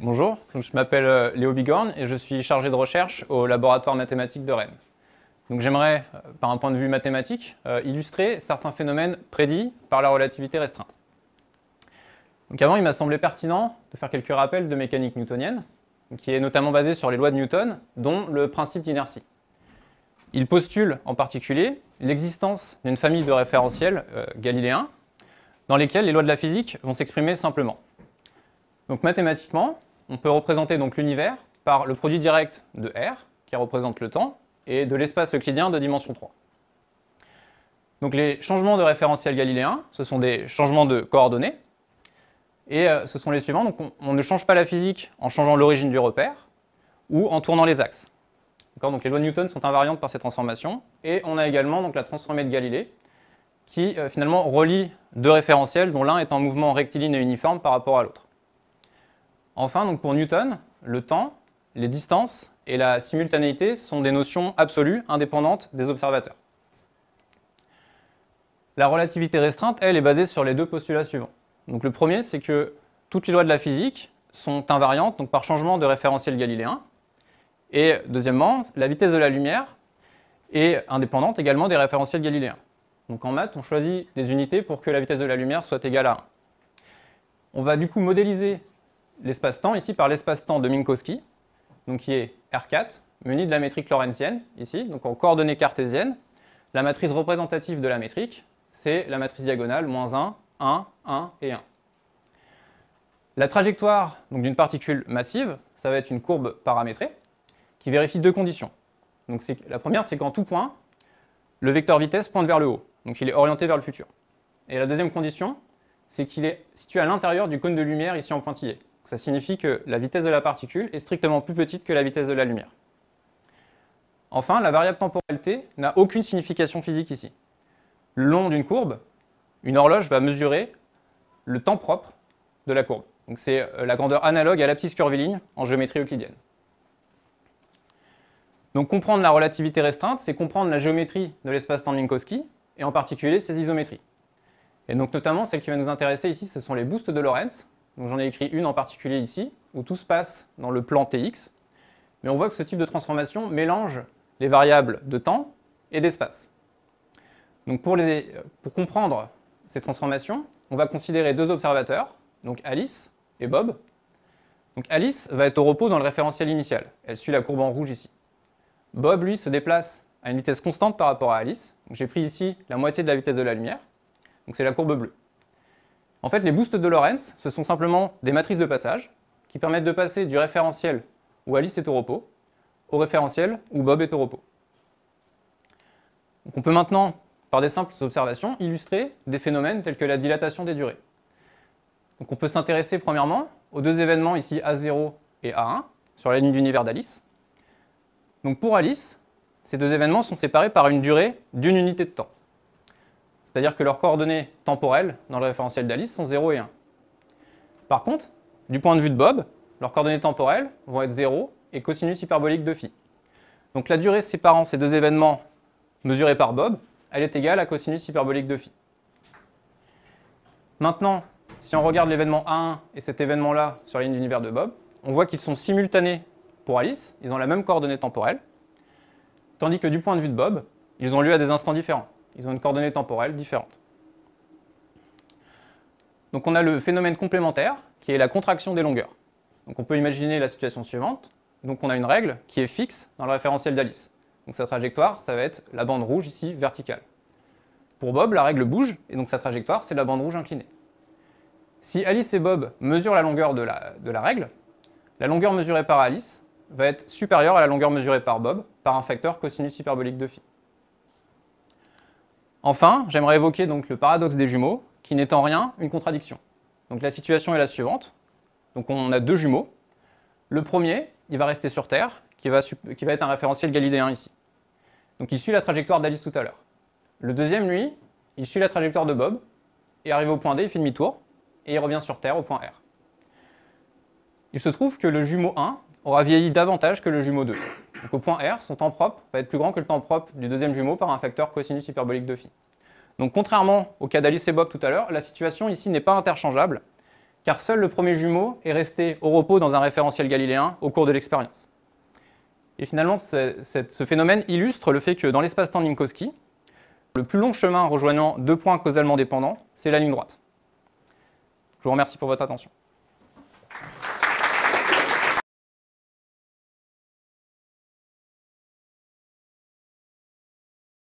Bonjour, je m'appelle euh, Léo Bigorn et je suis chargé de recherche au laboratoire mathématique de Rennes. Donc j'aimerais, euh, par un point de vue mathématique, euh, illustrer certains phénomènes prédits par la relativité restreinte. Donc avant, il m'a semblé pertinent de faire quelques rappels de mécanique newtonienne, qui est notamment basée sur les lois de Newton, dont le principe d'inertie. Il postule en particulier l'existence d'une famille de référentiels galiléens, dans lesquels les lois de la physique vont s'exprimer simplement. Donc mathématiquement, on peut représenter donc l'univers par le produit direct de R, qui représente le temps, et de l'espace euclidien de dimension 3. Donc les changements de référentiel galiléen, ce sont des changements de coordonnées, et euh, ce sont les suivants. Donc on, ne change pas la physique en changeant l'origine du repère ou en tournant les axes. Donc les lois de Newton sont invariantes par ces transformations, et on a également donc, la transformée de Galilée, qui euh, finalement relie deux référentiels dont l'un est en mouvement rectiligne et uniforme par rapport à l'autre. Enfin, donc pour Newton, le temps, les distances et la simultanéité sont des notions absolues, indépendantes des observateurs. La relativité restreinte, elle, est basée sur les deux postulats suivants. Donc le premier, c'est que toutes les lois de la physique sont invariantes, donc par changement de référentiel galiléen. Et deuxièmement, la vitesse de la lumière est indépendante également des référentiels galiléens. Donc en maths, on choisit des unités pour que la vitesse de la lumière soit égale à 1. On va du coup modéliser l'espace-temps ici par l'espace-temps de Minkowski, donc qui est R4, muni de la métrique lorentzienne, ici, donc en coordonnées cartésiennes. La matrice représentative de la métrique, c'est la matrice diagonale, moins 1, 1, 1 et 1. La trajectoire d'une particule massive, ça va être une courbe paramétrée, qui vérifie deux conditions. Donc la première, c'est qu'en tout point, le vecteur vitesse pointe vers le haut, donc il est orienté vers le futur. Et la deuxième condition, c'est qu'il est situé à l'intérieur du cône de lumière ici en pointillé. Ça signifie que la vitesse de la particule est strictement plus petite que la vitesse de la lumière. Enfin, la variable temporelle t n'a aucune signification physique ici. Le long d'une courbe, une horloge va mesurer le temps propre de la courbe. Donc c'est euh, la grandeur analogue à petite curviligne en géométrie euclidienne. Donc comprendre la relativité restreinte, c'est comprendre la géométrie de l'espace-temps de et en particulier ses isométries. Et donc notamment, celle qui va nous intéresser ici, ce sont les boosts de Lorentz, J'en ai écrit une en particulier ici, où tout se passe dans le plan Tx. Mais on voit que ce type de transformation mélange les variables de temps et d'espace. Donc pour, pour comprendre ces transformations, on va considérer deux observateurs, donc Alice et Bob. Donc Alice va être au repos dans le référentiel initial. Elle suit la courbe en rouge ici. Bob, lui, se déplace à une vitesse constante par rapport à Alice. J'ai pris ici la moitié de la vitesse de la lumière. Donc c'est la courbe bleue. En fait, les boosts de Lorentz, ce sont simplement des matrices de passage qui permettent de passer du référentiel où Alice est au repos au référentiel où Bob est au repos. on peut maintenant, par des simples observations, illustrer des phénomènes tels que la dilatation des durées. Donc on peut s'intéresser premièrement aux deux événements ici A0 et A1 sur la ligne d'univers d'Alice. Donc pour Alice, ces deux événements sont séparés par une durée d'une unité de temps. C'est-à-dire que leurs coordonnées temporelles dans le référentiel d'Alice sont 0 et 1. Par contre, du point de vue de Bob, leurs coordonnées temporelles vont être 0 et cosinus hyperbolique de phi. Donc la durée séparant ces deux événements mesurés par Bob, elle est égale à cosinus hyperbolique de phi. Maintenant, si on regarde l'événement A1 et cet événement-là sur la ligne d'univers de Bob, on voit qu'ils sont simultanés pour Alice, ils ont la même coordonnée temporelle, tandis que du point de vue de Bob, ils ont lieu à des instants différents. Ils ont une coordonnée temporelle différente. Donc on a le phénomène complémentaire, qui est la contraction des longueurs. Donc on peut imaginer la situation suivante. Donc on a une règle qui est fixe dans le référentiel d'Alice. Donc sa trajectoire, ça va être la bande rouge ici, verticale. Pour Bob, la règle bouge, et donc sa trajectoire, c'est la bande rouge inclinée. Si Alice et Bob mesurent la longueur de la, de la règle, la longueur mesurée par Alice va être supérieure à la longueur mesurée par Bob par un facteur cosinus hyperbolique de phi. Enfin, j'aimerais évoquer donc le paradoxe des jumeaux, qui n'est en rien une contradiction. Donc la situation est la suivante. Donc on a deux jumeaux. Le premier, il va rester sur Terre, qui va, être un référentiel galiléen ici. Donc il suit la trajectoire d'Alice tout à l'heure. Le deuxième, lui, il suit la trajectoire de Bob, et arrive au point D, il fait demi-tour, et il revient sur Terre au point R. Il se trouve que le jumeau 1 aura vieilli davantage que le jumeau 2. Donc au point R, son temps propre va être plus grand que le temps propre du deuxième jumeau par un facteur cosinus hyperbolique de phi. Donc contrairement au cas d'Alice et Bob tout à l'heure, la situation ici n'est pas interchangeable, car seul le premier jumeau est resté au repos dans un référentiel galiléen au cours de l'expérience. Et finalement, ce phénomène illustre le fait que dans l'espace-temps de Minkowski, le plus long chemin rejoignant deux points causalement dépendants, c'est la ligne droite. Je vous remercie pour votre attention.